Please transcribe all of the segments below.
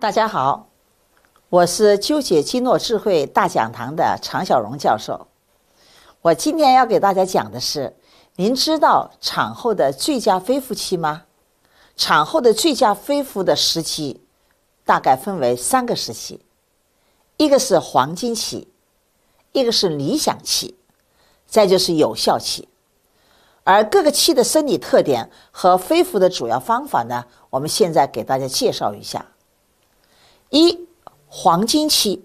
大家好，我是纠结基诺智慧大讲堂的常小荣教授。我今天要给大家讲的是：您知道产后的最佳恢复期吗？产后的最佳恢复的时期大概分为三个时期，一个是黄金期，一个是理想期，再就是有效期。而各个期的生理特点和恢复的主要方法呢，我们现在给大家介绍一下。一黄金期，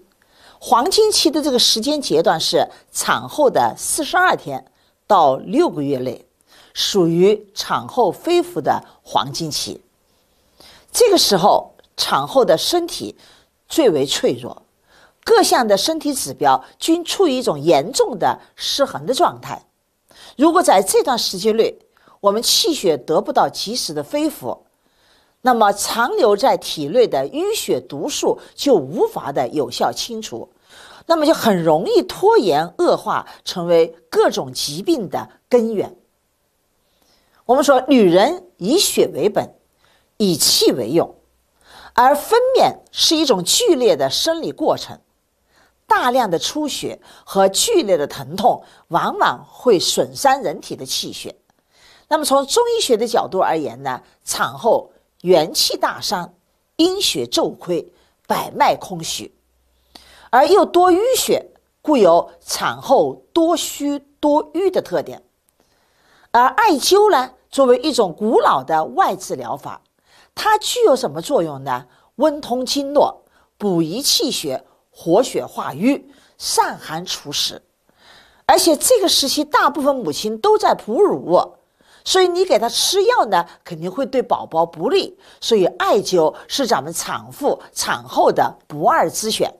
黄金期的这个时间阶段是产后的四十二天到六个月内，属于产后恢复的黄金期。这个时候，产后的身体最为脆弱，各项的身体指标均处于一种严重的失衡的状态。如果在这段时间内，我们气血得不到及时的恢复。那么，残留在体内的淤血毒素就无法的有效清除，那么就很容易拖延恶化，成为各种疾病的根源。我们说，女人以血为本，以气为用，而分娩是一种剧烈的生理过程，大量的出血和剧烈的疼痛，往往会损伤人体的气血。那么，从中医学的角度而言呢，产后。元气大伤，阴血骤亏，百脉空虚，而又多淤血，故有产后多虚多瘀的特点。而艾灸呢，作为一种古老的外治疗法，它具有什么作用呢？温通经络，补益气血，活血化瘀，散寒除湿。而且这个时期，大部分母亲都在哺乳。所以你给他吃药呢，肯定会对宝宝不利。所以艾灸是咱们产妇产后的不二之选。